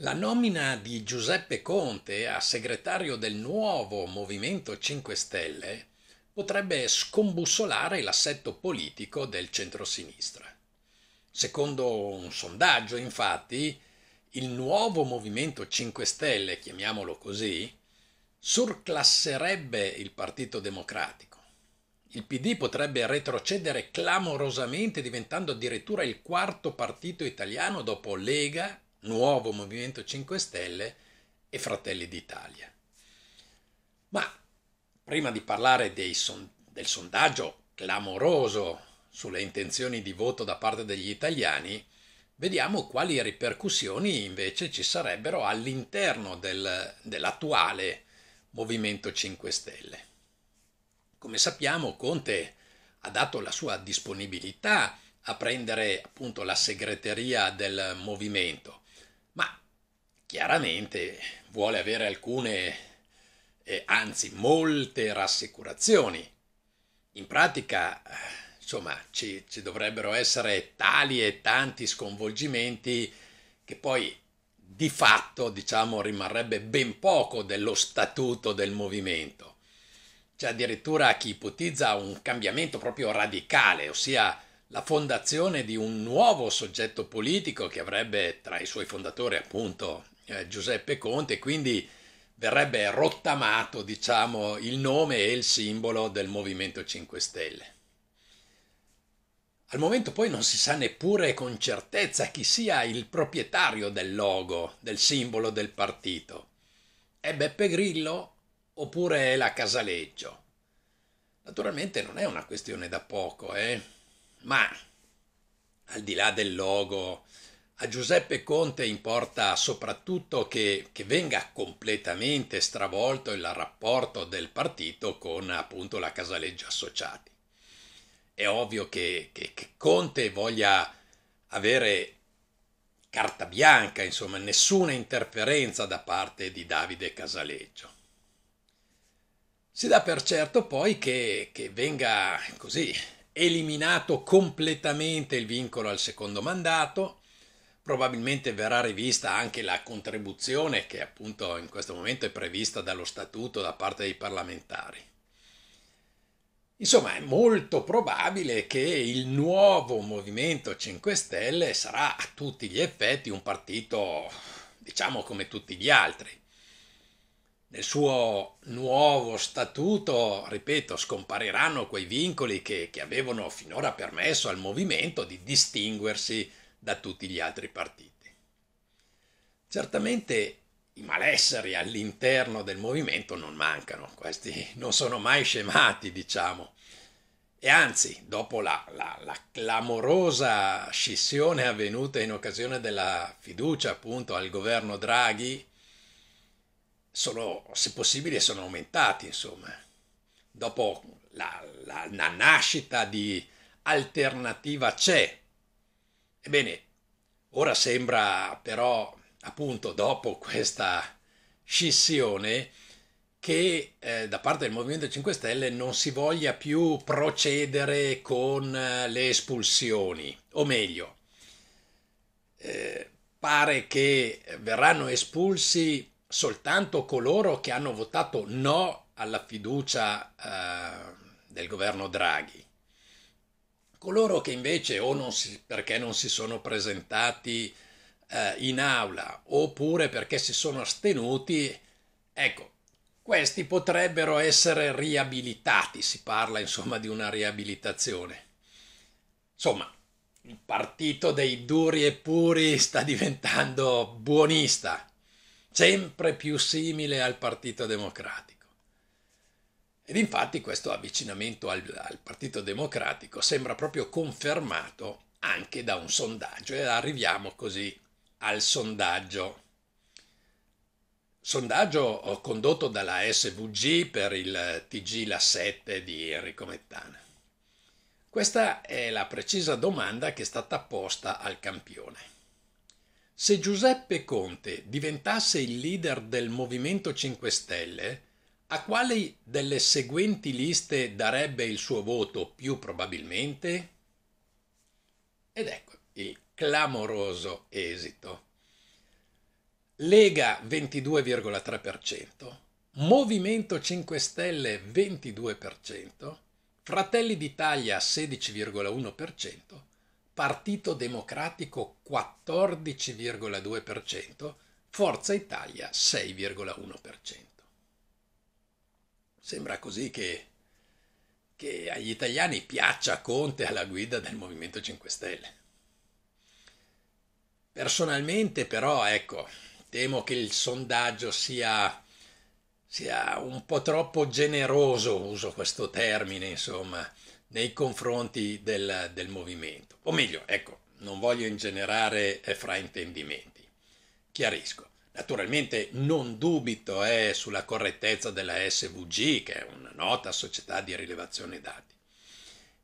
La nomina di Giuseppe Conte a segretario del nuovo Movimento 5 Stelle potrebbe scombussolare l'assetto politico del centrosinistra. Secondo un sondaggio, infatti, il nuovo Movimento 5 Stelle, chiamiamolo così, surclasserebbe il Partito Democratico. Il PD potrebbe retrocedere clamorosamente diventando addirittura il quarto partito italiano dopo Lega Nuovo Movimento 5 Stelle e Fratelli d'Italia. Ma prima di parlare son- del sondaggio clamoroso sulle intenzioni di voto da parte degli italiani, vediamo quali ripercussioni invece ci sarebbero all'interno del, dell'attuale Movimento 5 Stelle. Come sappiamo, Conte ha dato la sua disponibilità a prendere appunto la segreteria del movimento chiaramente vuole avere alcune, eh, anzi molte rassicurazioni. In pratica, eh, insomma, ci, ci dovrebbero essere tali e tanti sconvolgimenti che poi di fatto, diciamo, rimarrebbe ben poco dello statuto del movimento. C'è addirittura chi ipotizza un cambiamento proprio radicale, ossia la fondazione di un nuovo soggetto politico che avrebbe tra i suoi fondatori appunto eh, Giuseppe Conte, quindi verrebbe rottamato diciamo, il nome e il simbolo del Movimento 5 Stelle. Al momento poi non si sa neppure con certezza chi sia il proprietario del logo, del simbolo del partito. È Beppe Grillo oppure è la Casaleggio? Naturalmente non è una questione da poco, eh? ma al di là del logo, a Giuseppe Conte importa soprattutto che, che, venga completamente stravolto il rapporto del partito con appunto la Casaleggio Associati. È ovvio che, che, che Conte voglia avere carta bianca, insomma, nessuna interferenza da parte di Davide Casaleggio. Si dà per certo poi che, che venga così eliminato completamente il vincolo al secondo mandato Probabilmente verrà rivista anche la contribuzione che appunto in questo momento è prevista dallo statuto da parte dei parlamentari. Insomma, è molto probabile che il nuovo Movimento 5 Stelle sarà a tutti gli effetti un partito, diciamo, come tutti gli altri. Nel suo nuovo statuto, ripeto, scompariranno quei vincoli che, che avevano finora permesso al movimento di distinguersi da tutti gli altri partiti. Certamente i malesseri all'interno del movimento non mancano, questi non sono mai scemati, diciamo. E anzi, dopo la, la, la, clamorosa scissione avvenuta in occasione della fiducia appunto al governo Draghi, sono, se possibile, sono aumentati, insomma. Dopo la, la nascita di Alternativa C'è, Ebbene, ora sembra però, appunto, dopo questa scissione, che eh, da parte del Movimento 5 Stelle non si voglia più procedere con eh, le espulsioni, o meglio, eh, pare che verranno espulsi soltanto coloro che hanno votato no alla fiducia eh, del governo Draghi. Coloro che invece o non si, perché non si sono presentati eh, in aula oppure perché si sono astenuti, ecco, questi potrebbero essere riabilitati, si parla insomma di una riabilitazione. Insomma, il partito dei duri e puri sta diventando buonista, sempre più simile al Partito Democratico. Ed infatti questo avvicinamento al, al Partito Democratico sembra proprio confermato anche da un sondaggio e arriviamo così al sondaggio. Sondaggio oh, condotto dalla SVG per il TG La 7 di Enrico Mettana. Questa è la precisa domanda che è stata posta al campione. Se Giuseppe Conte diventasse il leader del Movimento 5 Stelle, a quali delle seguenti liste darebbe il suo voto più probabilmente? Ed ecco il clamoroso esito. Lega 22,3%, Movimento 5 Stelle 22%, Fratelli d'Italia 16,1%, Partito Democratico 14,2%, Forza Italia 6,1%. Sembra così che, che agli italiani piaccia Conte alla guida del Movimento 5 Stelle. Personalmente però, ecco, temo che il sondaggio sia, sia un po' troppo generoso, uso questo termine, insomma, nei confronti del, del movimento. O meglio, ecco, non voglio ingenerare fraintendimenti. Chiarisco. Naturalmente non dubito eh, sulla correttezza della SVG, che è una nota società di rilevazione dati.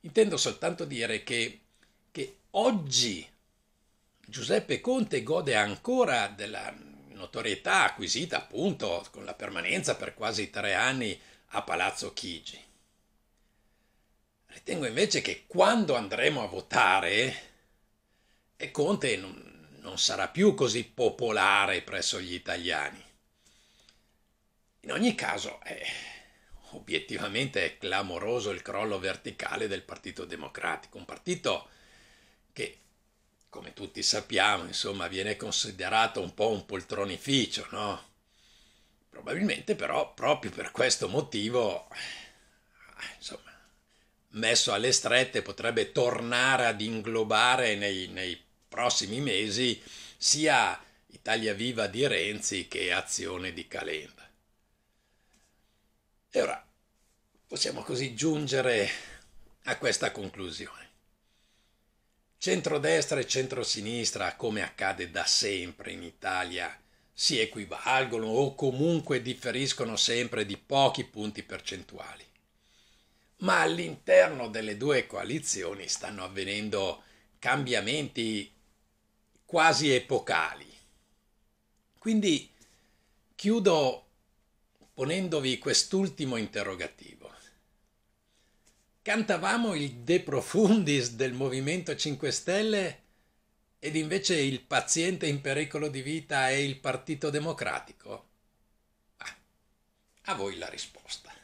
Intendo soltanto dire che, che oggi Giuseppe Conte gode ancora della notorietà acquisita appunto con la permanenza per quasi tre anni a Palazzo Chigi. Ritengo invece che quando andremo a votare, e eh, Conte non, non sarà più così popolare presso gli italiani. In ogni caso, eh, obiettivamente è clamoroso il crollo verticale del Partito Democratico, un partito che, come tutti sappiamo, insomma, viene considerato un po' un poltronificio, no? Probabilmente però proprio per questo motivo, insomma, messo alle strette potrebbe tornare ad inglobare nei, nei prossimi mesi sia Italia Viva di Renzi che Azione di Calenda. E ora possiamo così giungere a questa conclusione. Centrodestra e centrosinistra, come accade da sempre in Italia, si equivalgono o comunque differiscono sempre di pochi punti percentuali. Ma all'interno delle due coalizioni stanno avvenendo cambiamenti quasi epocali. Quindi chiudo ponendovi quest'ultimo interrogativo. Cantavamo il De Profundis del Movimento 5 Stelle ed invece il paziente in pericolo di vita è il Partito Democratico? Ah, a voi la risposta.